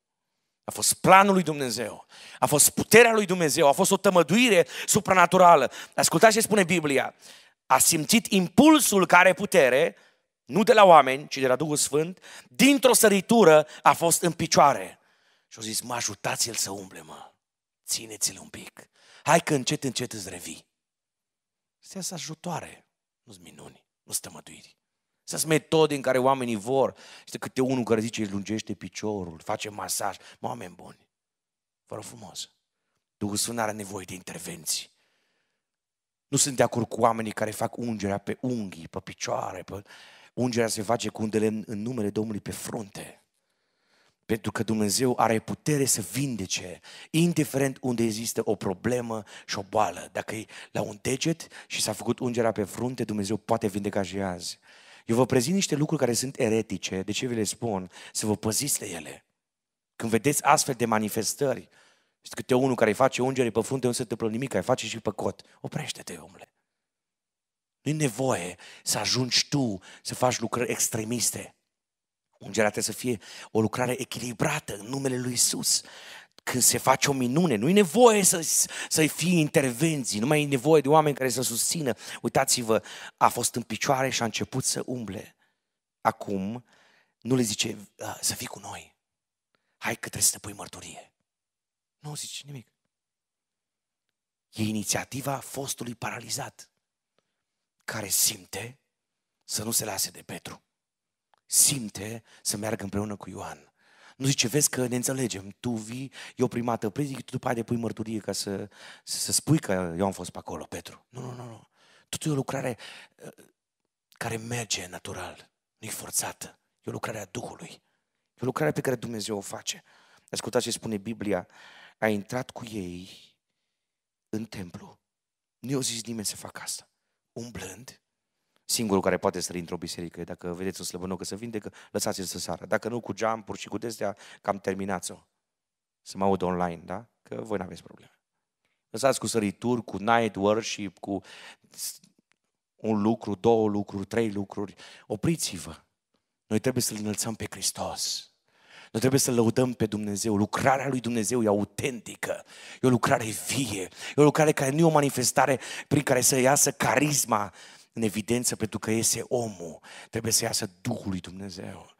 A fost planul lui Dumnezeu. A fost puterea lui Dumnezeu. A fost o tămăduire supranaturală. Ascultați ce spune Biblia. A simțit impulsul care putere, nu de la oameni, ci de la Duhul Sfânt, dintr-o săritură a fost în picioare. Și au zis, mă ajutați-l să umble, mă. Țineți-l un pic. Hai că încet, încet îți revii să ajutoare, nu s minuni, nu s tămăduiri. să metode în care oamenii vor. Știi câte unul care zice, îi lungește piciorul, face masaj. Mă, oameni buni, vă rog frumos, Duhul Sfânt are nevoie de intervenții. Nu sunt de acord cu oamenii care fac ungerea pe unghii, pe picioare, pe... Ungerea se face cu un în numele Domnului pe frunte. Pentru că Dumnezeu are putere să vindece, indiferent unde există o problemă și o boală. Dacă e la un deget și s-a făcut ungerea pe frunte, Dumnezeu poate vindeca și azi. Eu vă prezint niște lucruri care sunt eretice, de ce vi le spun? Să vă păziți de ele. Când vedeți astfel de manifestări, știți câte unul care face ungere pe frunte, nu se întâmplă nimic, care face și pe cot. Oprește-te, omule. Nu e nevoie să ajungi tu să faci lucrări extremiste. Ungerea trebuie să fie o lucrare echilibrată în numele Lui Isus. Când se face o minune, nu e nevoie să, să fie intervenții, nu mai e nevoie de oameni care să susțină. Uitați-vă, a fost în picioare și a început să umble. Acum nu le zice să fii cu noi, hai că trebuie să pui mărturie. Nu zice nimic. E inițiativa fostului paralizat, care simte să nu se lase de Petru simte să meargă împreună cu Ioan. Nu zice, vezi că ne înțelegem, tu vii, eu primată predic, tu după aia pui mărturie ca să, să spui că eu am fost pe acolo, Petru. Nu, nu, nu, nu. Totul e o lucrare uh, care merge natural, nu e forțată. E o lucrare a Duhului. E o lucrare pe care Dumnezeu o face. Ascultați ce spune Biblia. A intrat cu ei în templu. Nu i-a zis nimeni să facă asta. Umblând, Singurul care poate să într o biserică dacă vedeți un slăbănoc că se vindecă, lăsați-l să sară. Dacă nu, cu geampuri și cu destea, cam terminați-o. Să mă aud online, da? Că voi nu aveți probleme. Lăsați cu sărituri, cu night worship, cu un lucru, două lucruri, trei lucruri. Opriți-vă. Noi trebuie să-L înălțăm pe Hristos. Noi trebuie să lăudăm pe Dumnezeu. Lucrarea lui Dumnezeu e autentică. E o lucrare vie. E o lucrare care nu e o manifestare prin care să iasă carisma în evidență pentru că iese omul, trebuie să iasă Duhul lui Dumnezeu.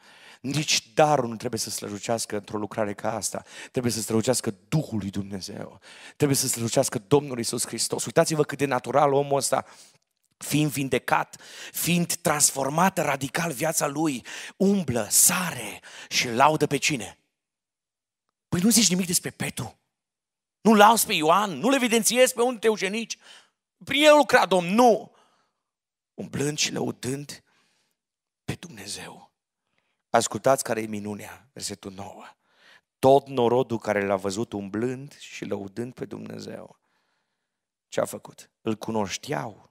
Nici darul nu trebuie să slăjucească într-o lucrare ca asta. Trebuie să slăjucească Duhul lui Dumnezeu. Trebuie să slăjucească Domnul Isus Hristos. Uitați-vă cât de natural omul ăsta fiind vindecat, fiind transformat radical viața lui, umblă, sare și laudă pe cine? Păi nu zici nimic despre Petru. Nu lauzi pe Ioan, nu-l evidențiezi pe unde te ucenici. Prin el lucra Domnul, nu umblând și lăudând pe Dumnezeu. Ascultați care e minunea, versetul 9. Tot norodul care l-a văzut umblând și lăudând pe Dumnezeu, ce a făcut? Îl cunoșteau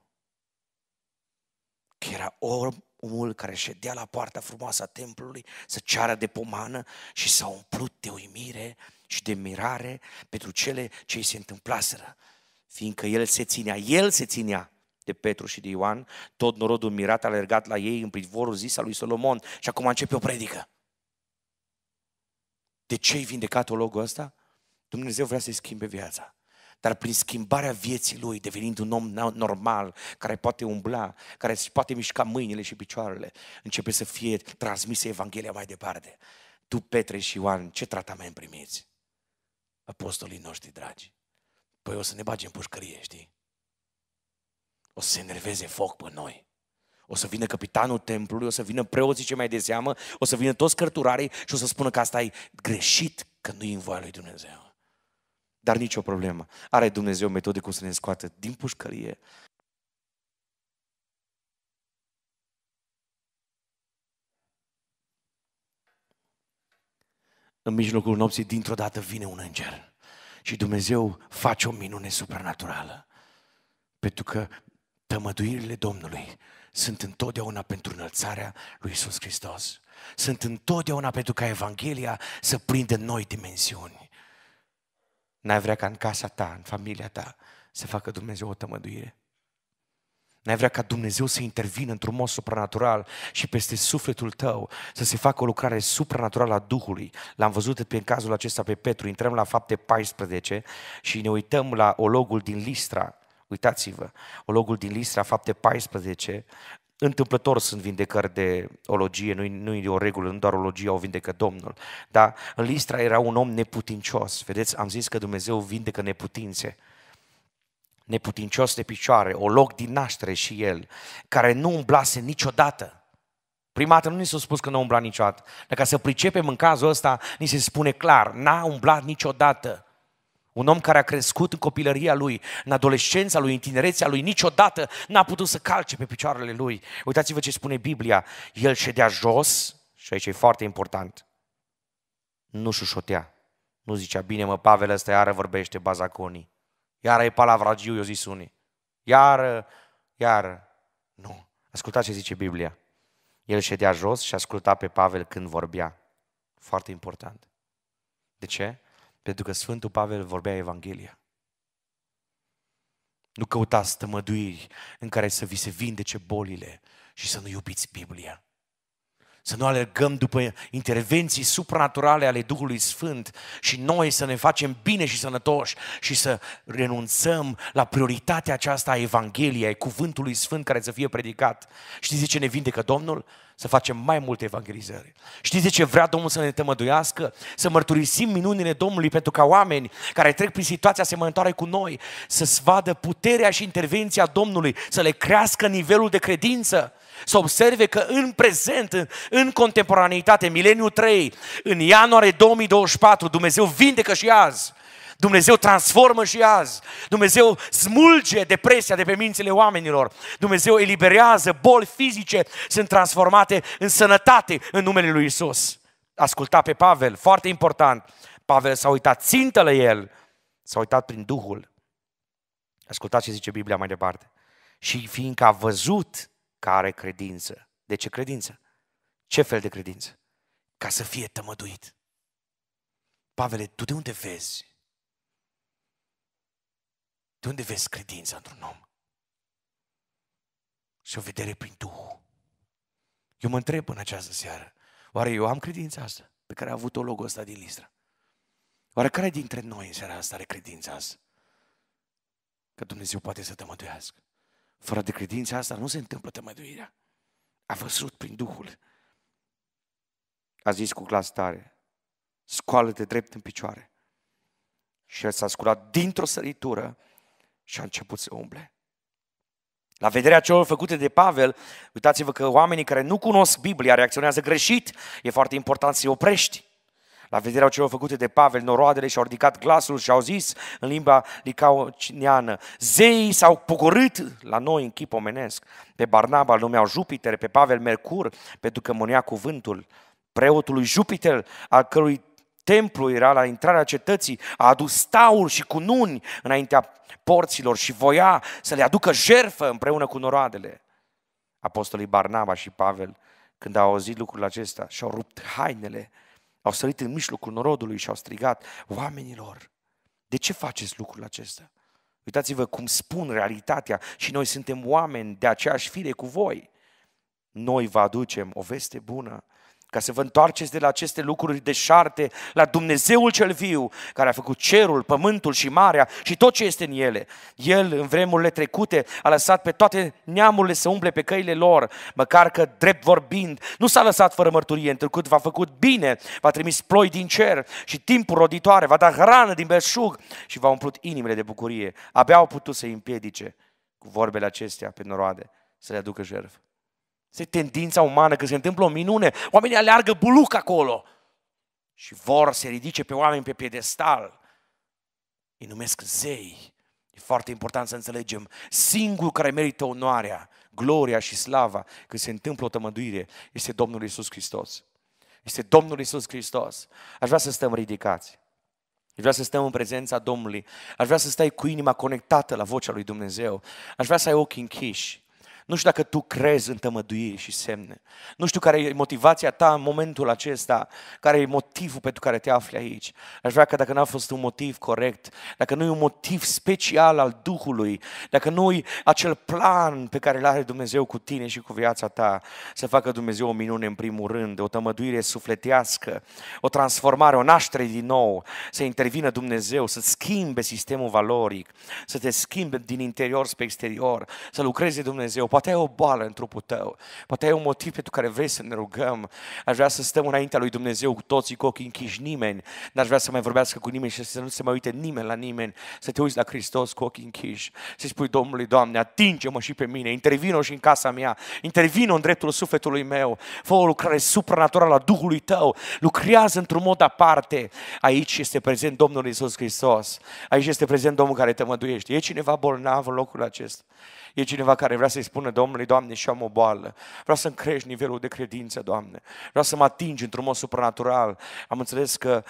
că era omul care ședea la poarta frumoasă a templului să ceară de pomană și s-a umplut de uimire și de mirare pentru cele ce îi se întâmplaseră, fiindcă el se ținea, el se ținea de Petru și de Ioan, tot norodul mirat a alergat la ei în pridvorul zis al lui Solomon și acum începe o predică. De ce e vindecat logo ăsta? Dumnezeu vrea să-i schimbe viața. Dar prin schimbarea vieții lui, devenind un om normal, care poate umbla, care își poate mișca mâinile și picioarele, începe să fie transmisă Evanghelia mai departe. Tu, Petre și Ioan, ce tratament primiți? Apostolii noștri dragi. Păi o să ne bagem în pușcărie, știi? o să se enerveze foc pe noi. O să vină capitanul templului, o să vină preoții ce mai de seamă, o să vină toți cărturarii și o să spună că asta e greșit, că nu e în voia lui Dumnezeu. Dar nicio problemă. Are Dumnezeu metode cum să ne scoată din pușcărie, în mijlocul nopții, dintr-o dată vine un înger. Și Dumnezeu face o minune supranaturală. Pentru că Tămăduirile Domnului sunt întotdeauna pentru înălțarea lui Isus Hristos. Sunt întotdeauna pentru ca Evanghelia să prindă noi dimensiuni. N-ai vrea ca în casa ta, în familia ta, să facă Dumnezeu o tămăduire? N-ai vrea ca Dumnezeu să intervină într-un mod supranatural și peste sufletul tău să se facă o lucrare supranaturală a Duhului. L-am văzut pe în cazul acesta pe Petru, intrăm la fapte 14 și ne uităm la ologul din Listra, Uitați-vă, ologul din Listra, fapte 14, întâmplător sunt vindecări de ologie, nu-i, nu-i o regulă, nu doar ologia o vindecă Domnul, dar în Listra era un om neputincios, vedeți, am zis că Dumnezeu vindecă neputințe, neputincios de picioare, o loc din naștere și el, care nu umblase niciodată. Prima dată nu ni s-a spus că nu umbla umblat niciodată. Dacă să pricepem în cazul ăsta, ni se spune clar, n-a umblat niciodată. Un om care a crescut în copilăria lui, în adolescența lui, în tinerețea lui, niciodată n-a putut să calce pe picioarele lui. Uitați-vă ce spune Biblia. El ședea jos, și aici e foarte important, nu șușotea. Nu zicea, bine mă, Pavel ăsta iară vorbește bazaconii. Iară e palavragiu, eu zis unii. Iară, iară. Nu. Ascultați ce zice Biblia. El ședea jos și asculta pe Pavel când vorbea. Foarte important. De ce? Pentru că Sfântul Pavel vorbea Evanghelia. Nu căutați tămăduiri în care să vi se vindece bolile și să nu iubiți Biblia. Să nu alergăm după intervenții supranaturale ale Duhului Sfânt și noi să ne facem bine și sănătoși și să renunțăm la prioritatea aceasta a Evangheliei, a Cuvântului Sfânt care să fie predicat. Știți ce ne vindecă Domnul? să facem mai multe evangelizări. Știți de ce vrea Domnul să ne temăduiască? Să mărturisim minunile Domnului pentru ca oameni care trec prin situația asemănătoare cu noi să vadă puterea și intervenția Domnului, să le crească nivelul de credință, să observe că în prezent, în, în contemporaneitate, mileniu 3, în ianuarie 2024, Dumnezeu vindecă și azi Dumnezeu transformă și azi. Dumnezeu smulge depresia de pe mințile oamenilor. Dumnezeu eliberează boli fizice, sunt transformate în sănătate în numele lui Isus. Asculta pe Pavel, foarte important. Pavel s-a uitat țintă la el, s-a uitat prin Duhul. Ascultați ce zice Biblia mai departe. Și fiindcă a văzut că are credință. De ce credință? Ce fel de credință? Ca să fie tămăduit. Pavele, tu de unde vezi de unde vezi credința într-un om? Și o vedere prin Duhul. Eu mă întreb în această seară, oare eu am credința asta pe care a avut-o logo ăsta din Listra? Oare care dintre noi în seara asta are credința asta? Că Dumnezeu poate să te măduiască. Fără de credința asta nu se întâmplă tămăduirea. A văzut prin Duhul. A zis cu glas tare, scoală-te drept în picioare. Și el s-a sculat dintr-o săritură și a început să umble. La vederea celor făcute de Pavel, uitați-vă că oamenii care nu cunosc Biblia reacționează greșit. E foarte important să-i oprești. La vederea celor făcute de Pavel, noroadele și-au ridicat glasul și au zis în limba licaoneană, zeii s-au pogorât la noi în chip omenesc. Pe Barnaba numeau Jupiter, pe Pavel Mercur, pentru că mânea cuvântul preotului Jupiter, al cărui templu era la intrarea cetății, a adus tauri și cununi înaintea porților și voia să le aducă jerfă împreună cu noroadele. Apostolii Barnaba și Pavel, când au auzit lucrul acesta, și-au rupt hainele, au sărit în mijlocul norodului și au strigat, oamenilor, de ce faceți lucrul acesta? Uitați-vă cum spun realitatea și noi suntem oameni de aceeași fire cu voi. Noi vă aducem o veste bună ca să vă întoarceți de la aceste lucruri deșarte la Dumnezeul cel viu, care a făcut cerul, pământul și marea și tot ce este în ele. El, în vremurile trecute, a lăsat pe toate neamurile să umble pe căile lor, măcar că, drept vorbind, nu s-a lăsat fără mărturie, întrucât v-a făcut bine, v-a trimis ploi din cer și timpul roditoare, v-a dat hrană din belșug și v-a umplut inimile de bucurie. Abia au putut să-i împiedice cu vorbele acestea pe noroade să le aducă jertfă. Este tendința umană, că se întâmplă o minune, oamenii aleargă buluc acolo și vor să ridice pe oameni pe piedestal. Îi numesc zei. E foarte important să înțelegem. Singurul care merită onoarea, gloria și slava când se întâmplă o tămăduire este Domnul Isus Hristos. Este Domnul Isus Hristos. Aș vrea să stăm ridicați. Aș vrea să stăm în prezența Domnului. Aș vrea să stai cu inima conectată la vocea lui Dumnezeu. Aș vrea să ai ochii închiși. Nu știu dacă tu crezi în tămăduiri și semne. Nu știu care e motivația ta în momentul acesta, care e motivul pentru care te afli aici. Aș vrea că dacă n-a fost un motiv corect, dacă nu e un motiv special al Duhului, dacă nu e acel plan pe care îl are Dumnezeu cu tine și cu viața ta, să facă Dumnezeu o minune în primul rând, o tămăduire sufletească, o transformare, o naștere din nou, să intervină Dumnezeu, să schimbe sistemul valoric, să te schimbe din interior spre exterior, să lucreze Dumnezeu poate ai o boală în trupul tău, poate ai un motiv pentru care vrei să ne rugăm. Aș vrea să stăm înaintea lui Dumnezeu cu toții, cu ochii închiși nimeni, n-aș vrea să mai vorbească cu nimeni și să nu se mai uite nimeni la nimeni, să te uiți la Hristos cu ochii închiși, să spui Domnului, Doamne, atinge-mă și pe mine, intervino și în casa mea, intervino în dreptul sufletului meu, fă o lucrare supranaturală a Duhului tău, lucrează într-un mod aparte. Aici este prezent Domnul Isus Hristos, aici este prezent Domnul care te măduiește. E cineva bolnav în locul acesta? E cineva care vrea să-i spună Domnului, Doamne, și am o boală. Vreau să-mi crești nivelul de credință, Doamne. Vreau să mă atingi într-un mod supranatural. Am înțeles că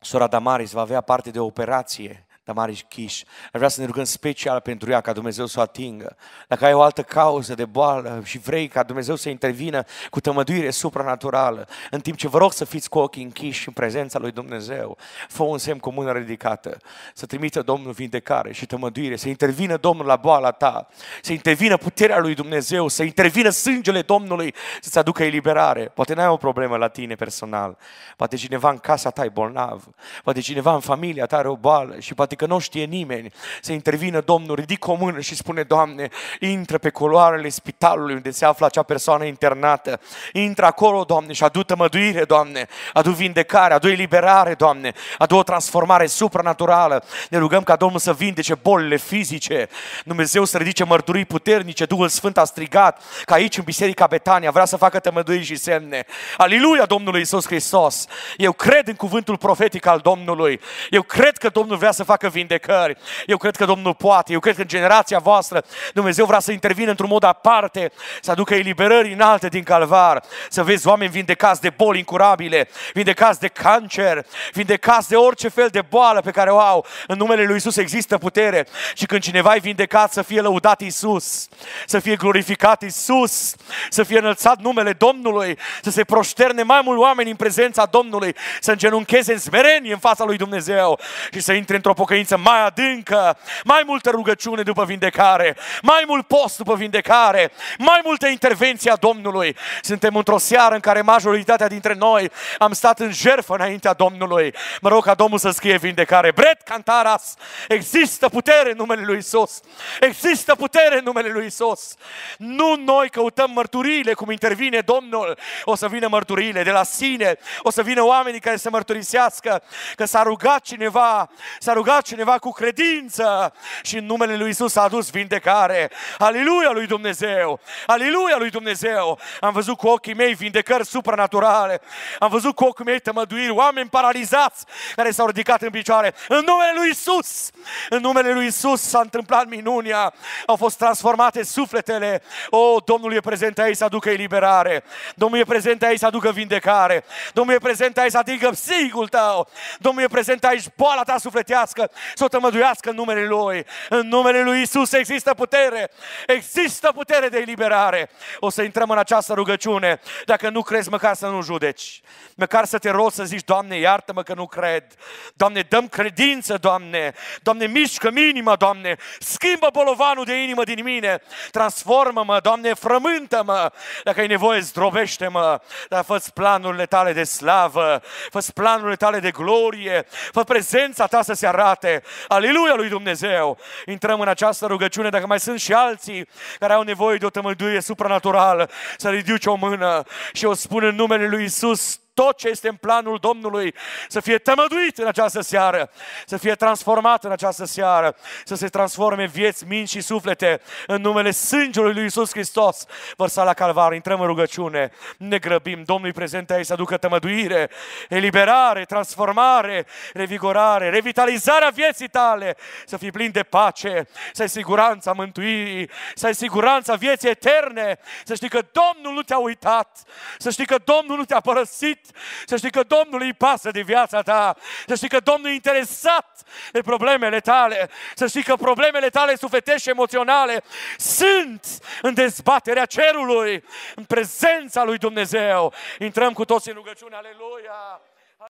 sora Damaris va avea parte de o operație Tamariș Chiș. Aș vrea să ne rugăm special pentru ea ca Dumnezeu să o atingă. Dacă ai o altă cauză de boală și vrei ca Dumnezeu să intervină cu tămăduire supranaturală, în timp ce vă rog să fiți cu ochii închiși în prezența lui Dumnezeu, fă un semn cu mână ridicată, să trimită Domnul vindecare și tămăduire, să intervină Domnul la boala ta, să intervină puterea lui Dumnezeu, să intervină sângele Domnului să-ți aducă eliberare. Poate n-ai o problemă la tine personal, poate cineva în casa ta e bolnav, poate cineva în familia ta are o boală și poate adică nu știe nimeni, să intervină Domnul, ridică o mână și spune, Doamne, intră pe coloarele spitalului unde se află acea persoană internată, intră acolo, Doamne, și adu tămăduire, Doamne, adu vindecare, adu eliberare, Doamne, adu o transformare supranaturală. Ne rugăm ca Domnul să vindece bolile fizice, Dumnezeu să ridice mărturii puternice, Duhul Sfânt a strigat că aici în Biserica Betania vrea să facă tămăduiri și semne. Aleluia Domnului Isus Hristos! Eu cred în cuvântul profetic al Domnului. Eu cred că Domnul vrea să facă facă vindecări. Eu cred că Domnul poate. Eu cred că în generația voastră Dumnezeu vrea să intervină într-un mod aparte, să aducă eliberări înalte din calvar, să vezi oameni vindecați de boli incurabile, vindecați de cancer, vindecați de orice fel de boală pe care o au. În numele lui Isus există putere și când cineva e vindecat să fie lăudat Isus, să fie glorificat Isus, să fie înălțat numele Domnului, să se proșterne mai mult oameni în prezența Domnului, să îngenuncheze în smerenie în fața lui Dumnezeu și să intre într-o pocăință pocăință mai adâncă, mai multă rugăciune după vindecare, mai mult post după vindecare, mai multă intervenție a Domnului. Suntem într-o seară în care majoritatea dintre noi am stat în jerfă înaintea Domnului. Mă rog ca Domnul să scrie vindecare. Bret Cantaras, există putere în numele Lui Isus. Există putere în numele Lui Isus. Nu noi căutăm mărturiile cum intervine Domnul. O să vină mărturiile de la sine. O să vină oamenii care să mărturisească că s-a rugat cineva, s-a rugat cineva cu credință și în numele lui Isus a adus vindecare. Aleluia lui Dumnezeu! Aleluia lui Dumnezeu! Am văzut cu ochii mei vindecări supranaturale. Am văzut cu ochii mei tămăduiri, oameni paralizați care s-au ridicat în picioare. În numele lui Isus! În numele lui Isus s-a întâmplat minunia. Au fost transformate sufletele. O, Domnul e prezent aici să aducă eliberare. Domnul e prezent aici să aducă vindecare. Domnul e prezent aici să atingă psihicul tău. Domnul e prezent aici boala ta sufletească să o tămăduiască în numele Lui. În numele Lui Isus există putere, există putere de eliberare. O să intrăm în această rugăciune. Dacă nu crezi, măcar să nu judeci. Măcar să te rog să zici, Doamne, iartă-mă că nu cred. Doamne, dăm credință, Doamne. Doamne, mișcă inima, Doamne. Schimbă bolovanul de inimă din mine. Transformă-mă, Doamne, frământă-mă. Dacă ai nevoie, zdrobește-mă. Dar fă planurile tale de slavă. fă planurile tale de glorie. Fă prezența ta să se arate păcate. Aleluia lui Dumnezeu! Intrăm în această rugăciune, dacă mai sunt și alții care au nevoie de o tămălduire supranaturală, să ridici o mână și o spun în numele lui Isus, tot ce este în planul Domnului să fie tămăduit în această seară, să fie transformat în această seară, să se transforme vieți, minți și suflete în numele sângelui lui Iisus Hristos Vărsa la calvar. Intrăm în rugăciune, ne grăbim, Domnul prezent aici să aducă tămăduire, eliberare, transformare, revigorare, revitalizarea vieții tale, să fii plin de pace, să ai siguranța mântuirii, să ai siguranța vieții eterne, să știi că Domnul nu te-a uitat, să știi că Domnul nu te-a părăsit, să știi că Domnul îi pasă de viața ta. Să știi că Domnul e interesat de problemele tale. Să știi că problemele tale sufletești și emoționale sunt în dezbaterea cerului, în prezența lui Dumnezeu. Intrăm cu toți în rugăciune. Aleluia!